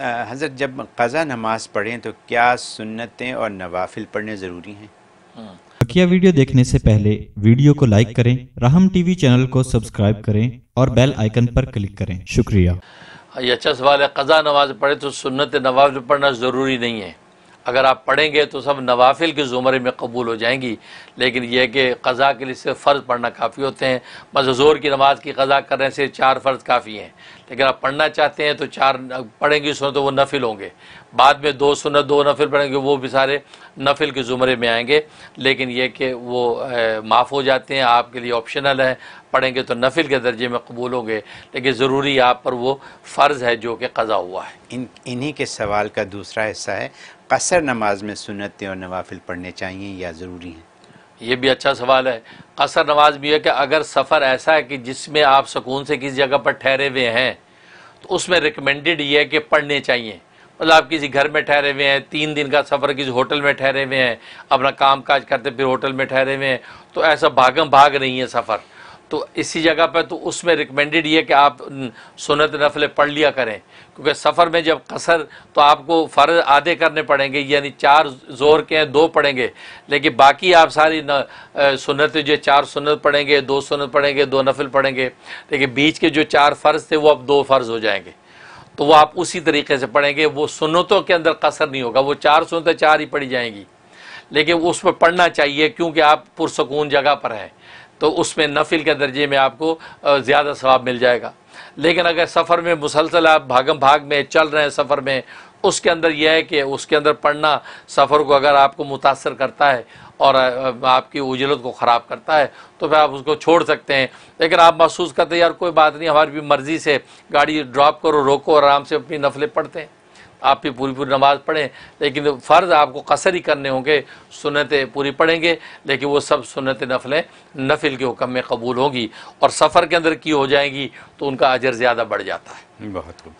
हज़रत जब कज़ा नमाज पढ़ें तो क्या सुन्नतें और नवाफिल पढ़ने ज़रूरी हैं बकिया वीडियो देखने से पहले वीडियो को लाइक करें राहम टीवी चैनल को सब्सक्राइब करें और बेल आइकन पर क्लिक करें शुक्रिया ये अच्छा सवाल है कज़ा नमाज पढ़े तो सुन्नत नवाफिल पढ़ना ज़रूरी नहीं है अगर आप पढ़ेंगे तो सब नवाफिल के ज़ुमरे में कबूल हो जाएंगी लेकिन यह कि क़ज़ा के लिए सिर्फ फ़र्ज़ पढ़ना काफ़ी होते हैं बस जोर की नमाज़ की क़ज़ा करने से चार फ़र्ज़ काफ़ी हैं लेकिन आप पढ़ना चाहते हैं तो चार पढ़ेंगे सुनो तो वो नफिल होंगे बाद में दो सुनत दो नफिल पढ़ेंगे वो भी सारे नफिल के ज़ुमरे में आएंगे लेकिन यह कि वो माफ़ हो जाते हैं आपके लिए ऑप्शनल है पढ़ेंगे तो नफिल के दर्जे में कबूल होंगे लेकिन ज़रूरी आप पर वो फ़र्ज़ है जो कि कज़ा हुआ है इन इन्हीं के सवाल का दूसरा हिस्सा है कसर नमाज में सुनते और नवाफिल पढ़ने चाहिए या ज़रूरी हैं ये भी अच्छा सवाल है कसर नमाज भी है कि अगर सफ़र ऐसा है कि जिसमें आप सुकून से किसी जगह पर ठहरे हुए हैं तो उसमें रिकमेंडेड ये है कि पढ़ने चाहिए मतलब आप किसी घर में ठहरे हुए हैं तीन दिन का सफ़र किसी होटल में ठहरे हुए हैं अपना काम काज करते फिर होटल में ठहरे हुए हैं तो ऐसा भागम भाग नहीं है सफ़र तो इसी जगह पर तो उसमें रिकमेंडेड ये कि आप सुनत नफले पढ़ लिया करें क्योंकि सफ़र में जब कसर तो आपको फ़र्ज आधे करने पड़ेंगे यानी चार जोर के हैं दो पढ़ेंगे लेकिन बाकी आप सारी न, सुनत जो चार सुनत पढ़ेंगे दो सुनत पढ़ेंगे दो नफल पढ़ेंगे लेकिन बीच के जो चार फ़र्ज थे वो अब दो फ़र्ज हो जाएंगे तो वो आप उसी तरीके से पढ़ेंगे वो सुनतों के अंदर कसर नहीं होगा वो चार सुनते चार ही पढ़ी जाएंगी लेकिन उस पर पढ़ना चाहिए क्योंकि आप पुरसकून जगह पर हैं तो उसमें नफिल के दर्जे में आपको ज़्यादा सवाब मिल जाएगा लेकिन अगर सफ़र में मुसलसल आप भागम भाग में चल रहे हैं सफ़र में उसके अंदर यह है कि उसके अंदर पढ़ना सफ़र को अगर आपको मुतासर करता है और आपकी उजलत को ख़राब करता है तो फिर आप उसको छोड़ सकते हैं लेकिन आप महसूस करते हैं यार कोई बात नहीं हमारी भी मर्ज़ी से गाड़ी ड्रॉप करो रोको आराम से अपनी नफलें पढ़ते हैं आप भी पूरी पूरी नमाज़ पढ़ें लेकिन फ़र्ज़ आपको कसर ही करने होंगे सुनतें पूरी पढ़ेंगे लेकिन वो सब सुनत नफलें नफिल के हुक्म में कबूल होंगी और सफ़र के अंदर की हो जाएंगी तो उनका अजर ज़्यादा बढ़ जाता है बहुत